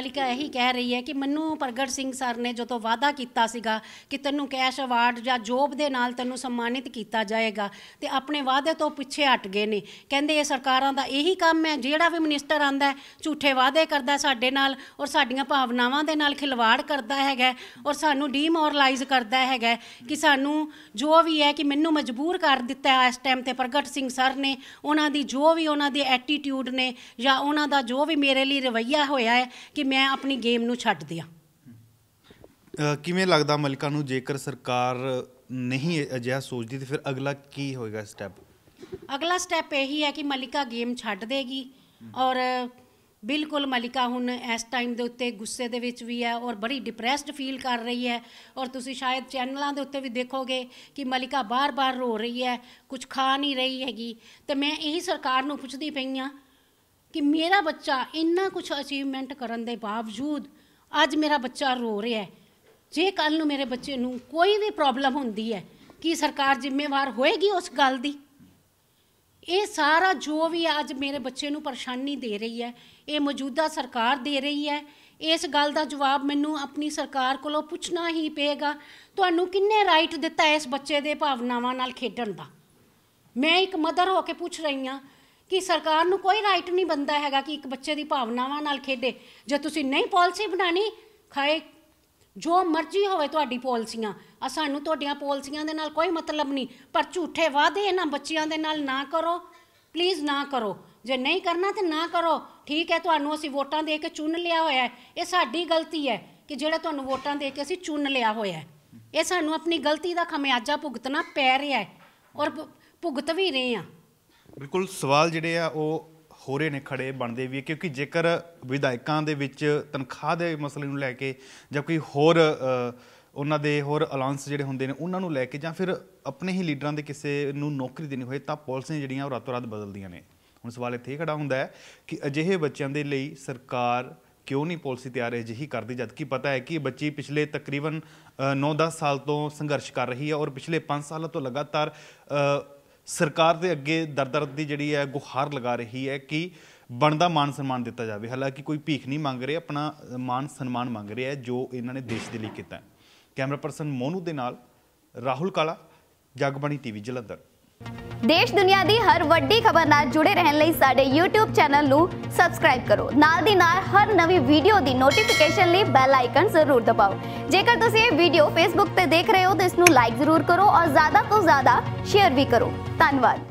S2: ਮਲਿਕਾ ਇਹੀ ਕਹਿ ਰਹੀ ਹੈ ਕਿ ਮੈਨੂੰ ਪ੍ਰਗਟ ਸਿੰਘ ਸਰ ਨੇ ਜਦੋਂ ਵਾਅਦਾ ਕੀਤਾ ਸੀਗਾ ਕਿ ਤੈਨੂੰ ਕੈਸ਼ ਅਵਾਰਡ ਜਾਂ ਜੋਬ ਦੇ ਨਾਲ ਤੈਨੂੰ ਸਨਮਾਨਿਤ ਕੀਤਾ ਜਾਏਗਾ ਤੇ ਆਪਣੇ ਵਾਅਦੇ ਤੋਂ ਪਿੱਛੇ ਹਟ ਗਏ ਨੇ ਕਹਿੰਦੇ ਇਹ ਸਰਕਾਰਾਂ ਦਾ ਇਹੀ ਕੰਮ ਹੈ ਜਿਹੜਾ ਵੀ ਮਿਨਿਸਟਰ ਆਂਦਾ ਝੂਠੇ ਵਾਅਦੇ ਕਰਦਾ ਸਾਡੇ ਨਾਲ ਔਰ ਸਾਡੀਆਂ ਭਾਵਨਾਵਾਂ ਦੇ ਨਾਲ ਖਿਲਵਾੜ ਕਰਦਾ ਹੈਗਾ ਔਰ ਸਾਨੂੰ ਡੀਮੋਰਲਾਈਜ਼ ਕਰਦਾ ਹੈਗਾ ਕਿ ਸਾਨੂੰ ਜੋ ਵੀ ਹੈ ਕਿ ਮੈਨੂੰ ਮਜਬੂਰ ਕਰ ਦਿੱਤਾ ਇਸ ਟਾਈਮ ਤੇ ਪ੍ਰਗਟ ਸਿੰਘ ਸਰ ਨੇ ਉਹਨਾਂ ਦੀ ਜੋ ਵੀ ਉਹਨਾਂ ਦੇ ਐਟੀਟਿਊਡ ਨੇ ਜਾਂ ਉਹਨਾਂ ਦਾ ਜੋ ਵੀ ਮੇਰੇ ਲਈ ਰਵਈਆ ਹੋਇਆ ਹੈ ਕਿ ਮੈਂ ਆਪਣੀ ਗੇਮ ਨੂੰ ਛੱਡ ਦਿਆ
S1: ਕਿਵੇਂ ਲੱਗਦਾ ਮਲਿਕਾ ਨੂੰ ਜੇਕਰ ਸਰਕਾਰ ਨਹੀਂ ਅਜਿਹਾ ਸੋਚਦੀ ਤੇ ਫਿਰ ਅਗਲਾ ਕੀ ਹੋਏਗਾ ਸਟੈਪ
S2: ਅਗਲਾ ਸਟੈਪ ਇਹ ਹੀ ਹੈ ਕਿ ਮਲਿਕਾ ਗੇਮ ਛੱਡ ਦੇਗੀ ਔਰ ਬਿਲਕੁਲ ਮਲਿਕਾ ਹੁਣ ਇਸ ਟਾਈਮ ਦੇ ਉੱਤੇ ਗੁੱਸੇ ਦੇ ਵਿੱਚ ਵੀ ਹੈ ਔਰ ਬੜੀ ਡਿਪਰੈਸਡ ਫੀਲ ਕਰ ਰਹੀ ਹੈ ਔਰ ਤੁਸੀਂ ਸ਼ਾਇਦ ਚੈਨਲਾਂ ਦੇ ਉੱਤੇ ਵੀ ਦੇਖੋਗੇ ਕਿ ਮਲਿਕਾ ਬਾਰ-ਬਾਰ ਰੋ ਰਹੀ ਹੈ ਕੁਝ ਖਾ ਨਹੀਂ ਰਹੀ ਹੈਗੀ ਤੇ ਮੈਂ ਇਹੀ ਸਰਕਾਰ ਨੂੰ ਪੁੱਛਦੀ ਪਈ ਆ ਕਿ ਮੇਰਾ ਬੱਚਾ ਇੰਨਾ ਕੁਝ ਅਚੀਵਮੈਂਟ ਕਰਨ ਦੇ ਬਾਵਜੂਦ ਅੱਜ ਮੇਰਾ ਬੱਚਾ ਰੋ ਰਿਹਾ ਹੈ ਜੇ ਕੱਲ ਨੂੰ ਮੇਰੇ ਬੱਚੇ ਨੂੰ ਕੋਈ ਵੀ ਪ੍ਰੋਬਲਮ ਹੁੰਦੀ ਹੈ ਕਿ ਸਰਕਾਰ ਜ਼ਿੰਮੇਵਾਰ ਹੋਏਗੀ ਉਸ ਗੱਲ ਦੀ ਇਹ ਸਾਰਾ ਜੋ ਵੀ ਅੱਜ ਮੇਰੇ ਬੱਚੇ ਨੂੰ ਪਰੇਸ਼ਾਨੀ ਦੇ ਰਹੀ ਹੈ ਇਹ ਮੌਜੂਦਾ ਸਰਕਾਰ ਦੇ ਰਹੀ ਹੈ ਇਸ ਗੱਲ ਦਾ ਜਵਾਬ ਮੈਨੂੰ ਆਪਣੀ ਸਰਕਾਰ ਕੋਲੋਂ ਪੁੱਛਣਾ ਹੀ ਪਏਗਾ ਤੁਹਾਨੂੰ ਕਿੰਨੇ ਰਾਈਟ ਦਿੱਤਾ ਇਸ ਬੱਚੇ ਦੇ ਭਾਵਨਾਵਾਂ ਨਾਲ ਖੇਡਣ ਦਾ ਮੈਂ ਇੱਕ ਮਦਰ ਹੋ ਕੇ ਪੁੱਛ ਰਹੀ ਹਾਂ ਕਿ ਸਰਕਾਰ ਨੂੰ ਕੋਈ ਰਾਈਟ ਨਹੀਂ ਬੰਦਾ ਹੈਗਾ ਕਿ ਇੱਕ ਬੱਚੇ ਦੀ ਭਾਵਨਾਵਾਂ ਨਾਲ ਖੇਡੇ ਜੇ ਤੁਸੀਂ ਨਹੀਂ ਪਾਲਿਸੀ ਬਣਾਣੀ ਖਾਏ ਜੋ ਮਰਜ਼ੀ ਹੋਵੇ ਤੁਹਾਡੀ ਪਾਲਿਸੀਆਂ ਆ ਸਾਨੂੰ ਤੁਹਾਡੀਆਂ ਪਾਲਿਸੀਆਂ ਦੇ ਨਾਲ ਕੋਈ ਮਤਲਬ ਨਹੀਂ ਪਰ ਝੂਠੇ ਵਾਅਦੇ ਇਹਨਾਂ ਬੱਚਿਆਂ ਦੇ ਨਾਲ ਨਾ ਕਰੋ ਪਲੀਜ਼ ਨਾ ਕਰੋ ਜੇ ਨਹੀਂ ਕਰਨਾ ਤੇ ਨਾ ਕਰੋ ਠੀਕ ਹੈ ਤੁਹਾਨੂੰ ਅਸੀਂ ਵੋਟਾਂ ਦੇ ਕੇ ਚੁਣ ਲਿਆ ਹੋਇਆ ਹੈ ਇਹ ਸਾਡੀ ਗਲਤੀ ਹੈ ਕਿ ਜਿਹੜਾ ਤੁਹਾਨੂੰ ਵੋਟਾਂ ਦੇ ਕੇ ਅਸੀਂ ਚੁਣ ਲਿਆ ਹੋਇਆ ਹੈ ਇਹ ਸਾਨੂੰ ਆਪਣੀ ਗਲਤੀ ਦਾ ਖਮਿਆਜਾ ਭੁਗਤਣਾ ਪੈ ਰਿਹਾ ਹੈ ਔਰ ਭੁਗਤ ਵੀ ਰਹੇ ਆ
S1: ਬਿਲਕੁਲ ਸਵਾਲ ਜਿਹੜੇ ਆ ਉਹ ਹੋ ਰਹੇ ਨੇ ਖੜੇ ਬਣਦੇ ਵੀ ਕਿਉਂਕਿ ਜੇਕਰ ਵਿਧਾਇਕਾਂ ਦੇ ਵਿੱਚ ਤਨਖਾਹ ਦੇ ਮਸਲੇ ਨੂੰ ਲੈ ਕੇ ਜਾਂ ਕੋਈ ਹੋਰ ਉਹਨਾਂ ਦੇ ਹੋਰ ਅਲਾਉਂਸ ਜਿਹੜੇ ਹੁੰਦੇ ਨੇ ਉਹਨਾਂ ਨੂੰ ਲੈ ਕੇ ਜਾਂ ਫਿਰ ਆਪਣੇ ਹੀ ਲੀਡਰਾਂ ਦੇ ਕਿਸੇ ਨੂੰ ਨੌਕਰੀ ਦੇਣੀ ਹੋਏ ਤਾਂ ਪਾਲਿਸੀਆਂ ਜਿਹੜੀਆਂ ਉਹ ਰਾਤੋ ਰਾਤ ਬਦਲਦੀਆਂ ਨੇ ਹੁਣ ਸਵਾਲ ਇੱਥੇ ਖੜਾ ਹੁੰਦਾ ਹੈ ਕਿ ਅਜਿਹੇ ਬੱਚਿਆਂ ਦੇ ਲਈ ਸਰਕਾਰ ਕਿਉਂ ਨਹੀਂ ਪਾਲਿਸੀ ਤਿਆਰ ਹੈ ਜਿਹੀ ਕਰਦੀ ਜਦ ਕਿ ਪਤਾ ਹੈ ਕਿ ਬੱਚੀ ਪਿਛਲੇ ਤਕਰੀਬਨ 9-10 ਸਾਲ ਤੋਂ ਸੰਘਰਸ਼ ਕਰ ਰਹੀ ਹੈ ਔਰ ਪਿਛਲੇ 5 ਸਾਲਾਂ ਤੋਂ ਲਗਾਤਾਰ ਸਰਕਾਰ ਦੇ ਅੱਗੇ ਦਰਦਰ ਦੀ ਜਿਹੜੀ ਹੈ ਗੁਹਾਰ ਲਗਾ ਰਹੀ ਹੈ ਕਿ ਬਣਦਾ ਮਾਨ ਸਨਮਾਨ ਦਿੱਤਾ ਜਾਵੇ ਹਾਲਾਂਕਿ ਕੋਈ ਭੀਖ ਨਹੀਂ ਮੰਗ ਰਿਹਾ ਆਪਣਾ ਮਾਨ ਸਨਮਾਨ ਮੰਗ ਰਿਹਾ ਜੋ ਇਹਨਾਂ ਨੇ ਦੇਸ਼ ਦੇ ਲਈ ਕੀਤਾ ਕੈਮਰਾ ਪਰਸਨ ਮੋਨੂ ਦੇ ਨਾਲ ਰਾਹੁਲ ਕਾਲਾ ਜਗਬਾਣੀ ਟੀਵੀ ਜਲੰਧਰ ਦੇਸ਼ ਦੁਨੀਆ ਦੀ ਹਰ ਵੱਡੀ ਖਬਰ ਨਾਲ ਜੁੜੇ ਰਹਿਣ ਲਈ ਸਾਡੇ YouTube ਚੈਨਲ ਨੂੰ ਸਬਸਕ੍ਰਾਈਬ ਕਰੋ ਨਾਲ ਦੀ ਨਾਲ ਹਰ ਨਵੀਂ ਵੀਡੀਓ ਦੀ ਨੋਟੀਫਿਕੇਸ਼ਨ ਲਈ ਬੈਲ ਆਈਕਨ ਜ਼ਰੂਰ ਦਬਾਓ ਜੇਕਰ ਤੁਸੀਂ ਇਹ ਵੀਡੀਓ Facebook ਤੇ ਦੇਖ ਰਹੇ ਹੋ ਤਾਂ ਇਸ ਨੂੰ ਲਾਈਕ ਜ਼ਰੂਰ ਕਰੋ ਔਰ ਜ਼ਿਆਦਾ ਤੋਂ ਜ਼ਿਆਦਾ ਸ਼ੇਅਰ ਵੀ ਕਰੋ ਧੰਨਵਾਦ